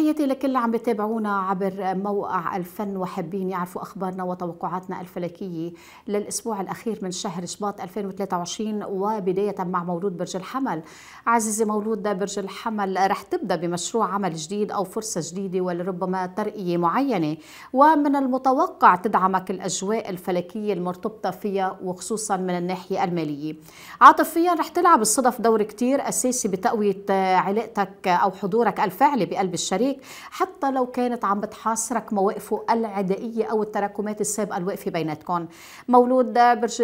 تحياتي لكل اللي عم بتابعونا عبر موقع الفن وحابين يعرفوا اخبارنا وتوقعاتنا الفلكيه للاسبوع الاخير من شهر شباط 2023 وبدايه مع مولود برج الحمل. عزيزي مولود برج الحمل رح تبدا بمشروع عمل جديد او فرصه جديده ولربما ترقيه معينه ومن المتوقع تدعمك الاجواء الفلكيه المرتبطه فيها وخصوصا من الناحيه الماليه. عاطفيا رح تلعب الصدف دور كثير اساسي بتقويه علاقتك او حضورك الفعلي بقلب الشريك حتى لو كانت عم بتحاصرك مواقفه العدائية أو التراكمات السابقة الواقفة بيناتكم مولود برج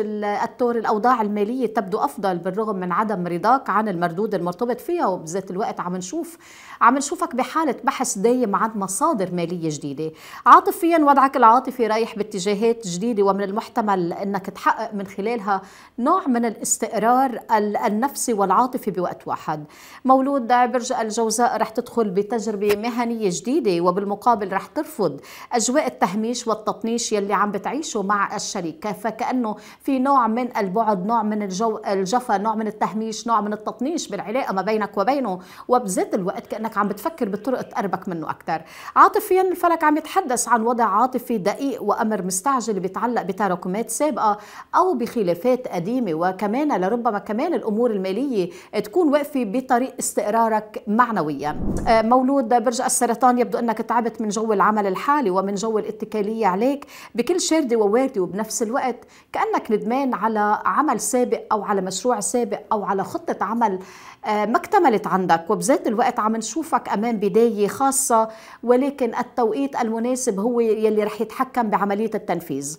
التور الأوضاع المالية تبدو أفضل بالرغم من عدم رضاك عن المردود المرتبط فيها وبذات الوقت عم نشوف عم نشوفك بحالة بحث دايم عن مصادر مالية جديدة عاطفيا وضعك العاطفي رايح باتجاهات جديدة ومن المحتمل أنك تحقق من خلالها نوع من الاستقرار النفسي والعاطفي بوقت واحد مولود برج الجوزاء رح تدخل بتجربة مهنية مهنية جديدة وبالمقابل رح ترفض أجواء التهميش والتطنيش يلي عم بتعيشه مع الشريك فكأنه في نوع من البعد نوع من الجو الجفا نوع من التهميش نوع من التطنيش بالعلاقة ما بينك وبينه وبذات الوقت كأنك عم بتفكر بطرق تقربك منه أكثر عاطفيا الفلك عم يتحدث عن وضع عاطفي دقيق وأمر مستعجل بيتعلق بتراكمات سابقة أو بخلافات قديمة وكمان لربما كمان الأمور المالية تكون واقفة بطريق استقرارك معنويا آه، مولود برج السرطان يبدو انك تعبت من جو العمل الحالي ومن جو الاتكاليه عليك بكل شارده ووارده وبنفس الوقت كانك ندمان على عمل سابق او على مشروع سابق او على خطه عمل آه، ما اكتملت عندك وبذات الوقت عم نشوفك امام بدايه خاصه ولكن التوقيت المناسب هو يلي رح يتحكم بعمليه التنفيذ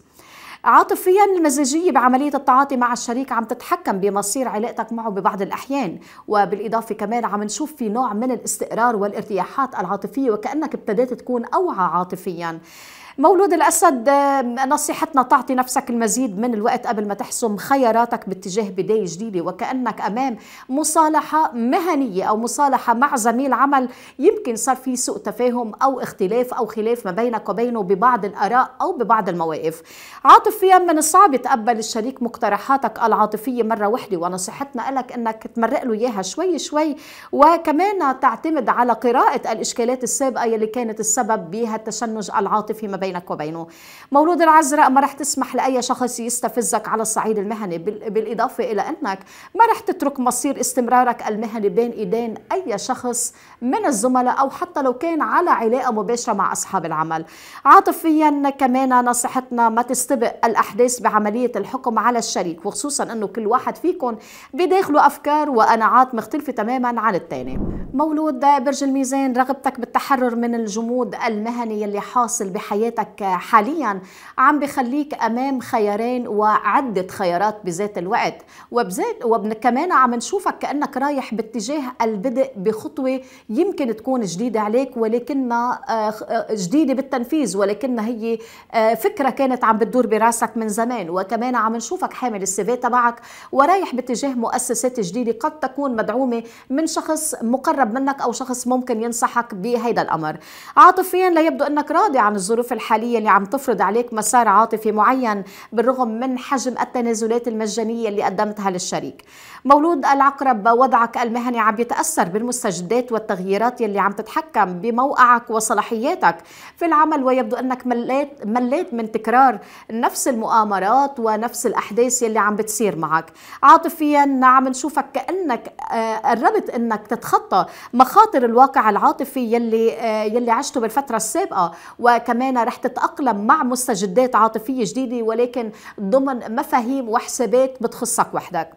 عاطفيا المزاجية بعملية التعاطي مع الشريك عم تتحكم بمصير علاقتك معه ببعض الأحيان وبالإضافة كمان عم نشوف في نوع من الاستقرار والارتياحات العاطفية وكأنك ابتديت تكون أوعى عاطفيا مولود الأسد نصيحتنا تعطي نفسك المزيد من الوقت قبل ما تحسم خياراتك باتجاه بداية جديدة وكأنك أمام مصالحة مهنية أو مصالحة مع زميل عمل يمكن صار في سوء تفاهم أو اختلاف أو خلاف ما بينك وبينه ببعض الآراء أو ببعض المواقف عاطفيا من الصعب يتقبل الشريك مقترحاتك العاطفية مرة واحدة ونصيحتنا لك أنك تمرق له إياها شوي شوي وكمان تعتمد على قراءة الإشكالات السابقة يلي كانت السبب بهالتشنج العاطفي ما بينك بينك وبينه مولود العذراء ما رح تسمح لأي شخص يستفزك على الصعيد المهني بالإضافة إلى أنك ما رح تترك مصير استمرارك المهني بين إيدين أي شخص من الزملاء أو حتى لو كان على علاقة مباشرة مع أصحاب العمل عاطفيا كمان نصيحتنا ما تستبق الأحداث بعملية الحكم على الشريك وخصوصا أنه كل واحد فيكم بداخله أفكار وقناعات مختلفة تماما عن الثاني مولود برج الميزان رغبتك بالتحرر من الجمود المهني اللي حاصل بحياتك حياتك حاليا عم بخليك امام خيارين وعده خيارات بذات الوقت وبذات وكمان عم نشوفك كانك رايح باتجاه البدء بخطوه يمكن تكون جديده عليك ولكنها آه، آه، جديده بالتنفيذ ولكنها هي آه، فكره كانت عم بتدور براسك من زمان وكمان عم نشوفك حامل السيفي تبعك ورايح باتجاه مؤسسات جديده قد تكون مدعومه من شخص مقرب منك او شخص ممكن ينصحك بهذا الامر عاطفيا لا يبدو انك راضي عن الظروف الحالية اللي عم تفرض عليك مسار عاطفي معين بالرغم من حجم التنازلات المجانية اللي قدمتها للشريك مولود العقرب وضعك المهني عم يتأثر بالمستجدات والتغييرات اللي عم تتحكم بموقعك وصلاحياتك في العمل ويبدو أنك مليت, مليت من تكرار نفس المؤامرات ونفس الأحداث اللي عم بتصير معك عاطفيا عم نشوفك كأنك آه، قربت أنك تتخطى مخاطر الواقع العاطفي يلي, آه، يلي عشته بالفترة السابقة وكمان رح تتأقلم مع مستجدات عاطفية جديدة ولكن ضمن مفاهيم وحسابات بتخصك وحدك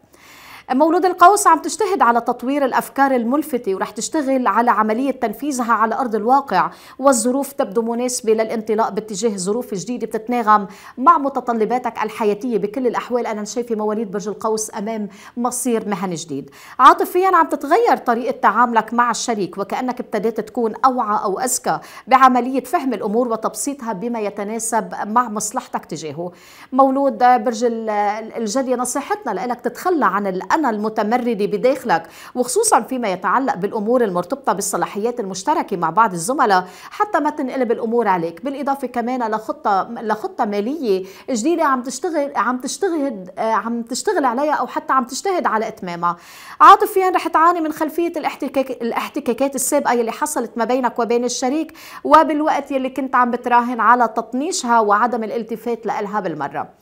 مولود القوس عم تجتهد على تطوير الأفكار الملفتة ورح تشتغل على عملية تنفيذها على أرض الواقع والظروف تبدو مناسبة للانطلاق باتجاه ظروف جديدة بتتناغم مع متطلباتك الحياتية بكل الأحوال أنا شايفة مواليد برج القوس أمام مصير مهني جديد عاطفيا عم تتغير طريقة تعاملك مع الشريك وكأنك ابتديت تكون أوعى أو أذكى بعملية فهم الأمور وتبسيطها بما يتناسب مع مصلحتك تجاهه مولود برج الجدي نصيحتنا لك تتخلى عن الألم الأنا المتمرد بداخلك وخصوصا فيما يتعلق بالأمور المرتبطة بالصلاحيات المشتركة مع بعض الزملاء حتى ما تنقلب الأمور عليك بالإضافة كمان لخطة لخطة مالية جديدة عم تشتغل عم تشتغل آه، عم تشتغل عليها أو حتى عم تجتهد على إتمامها عاطفيا رح تعاني من خلفية الاحتكاك الاحتكاكات السابقة يلي حصلت ما بينك وبين الشريك وبالوقت يلي كنت عم بتراهن على تطنيشها وعدم الالتفات لإلها بالمرة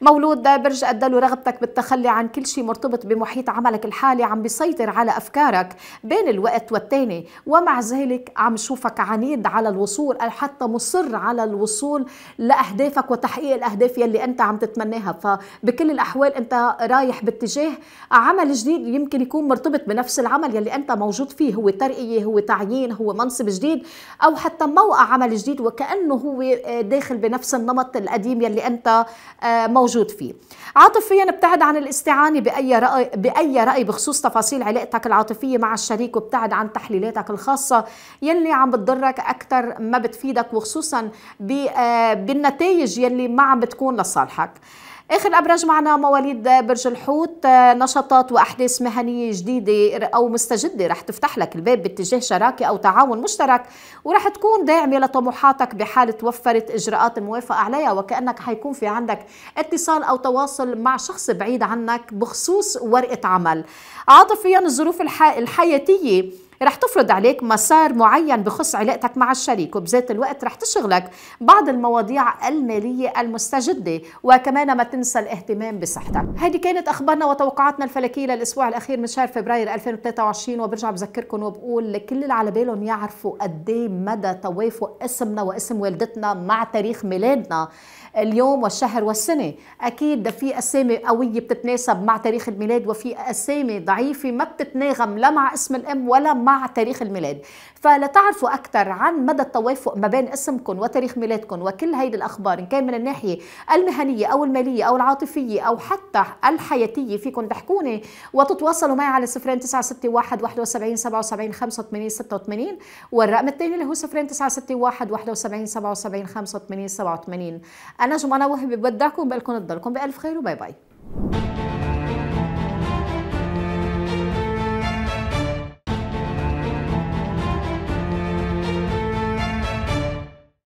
مولود برج الدلو رغبتك بالتخلي عن كل شيء مرتبط بمحيط عملك الحالي عم بيسيطر على أفكارك بين الوقت والتاني ومع ذلك عم شوفك عنيد على الوصول أو حتى مصر على الوصول لأهدافك وتحقيق الأهداف يلي أنت عم تتمناها فبكل الأحوال أنت رايح باتجاه عمل جديد يمكن يكون مرتبط بنفس العمل يلي أنت موجود فيه هو ترقية هو تعيين هو منصب جديد أو حتى موقع عمل جديد وكأنه هو داخل بنفس النمط القديم يلي أنت آه، موجود موجود فيه عاطفيا ابتعد عن الاستعانة بأي رأي, بأي رأي بخصوص تفاصيل علاقتك العاطفية مع الشريك وابتعد عن تحليلاتك الخاصة يلي عم بتضرك أكثر ما بتفيدك وخصوصا آه، بالنتائج يلي ما عم بتكون لصالحك اخر الابراج معنا مواليد برج الحوت نشاطات واحداث مهنيه جديده او مستجده رح تفتح لك الباب باتجاه شراكه او تعاون مشترك ورح تكون داعمه لطموحاتك بحال توفرت اجراءات الموافقه عليها وكانك حيكون في عندك اتصال او تواصل مع شخص بعيد عنك بخصوص ورقه عمل عاطفيا الظروف الحياتيه رح تفرض عليك مسار معين بخص علاقتك مع الشريك وبذات الوقت رح تشغلك بعض المواضيع المالية المستجدة وكمان ما تنسى الاهتمام بصحتك هذه كانت أخبارنا وتوقعاتنا الفلكية للأسبوع الأخير من شهر فبراير 2023 وبرجع بذكركم وبقول لكل اللي على بالهم يعرفوا قد إيه مدى توافق اسمنا واسم والدتنا مع تاريخ ميلادنا اليوم والشهر والسنة أكيد في أسامي قوية بتتناسب مع تاريخ الميلاد وفي أسامي ضعيفة ما بتتناغم لا مع اسم الأم ولا مع مع تاريخ الميلاد فلتعرفوا أكثر عن مدى التوافق ما بين اسمكم وتاريخ ميلادكم وكل هيدي الأخبار إن كان من الناحية المهنية أو المالية أو العاطفية أو حتى الحياتية فيكم تحكوني وتتواصلوا معي على 0961 71 77 85 86 والرقم الثاني اللي هو 0961 71 77 85 87 أنا جمانة وهبي بودعكم بقول لكم تضلكم بألف خير وباي باي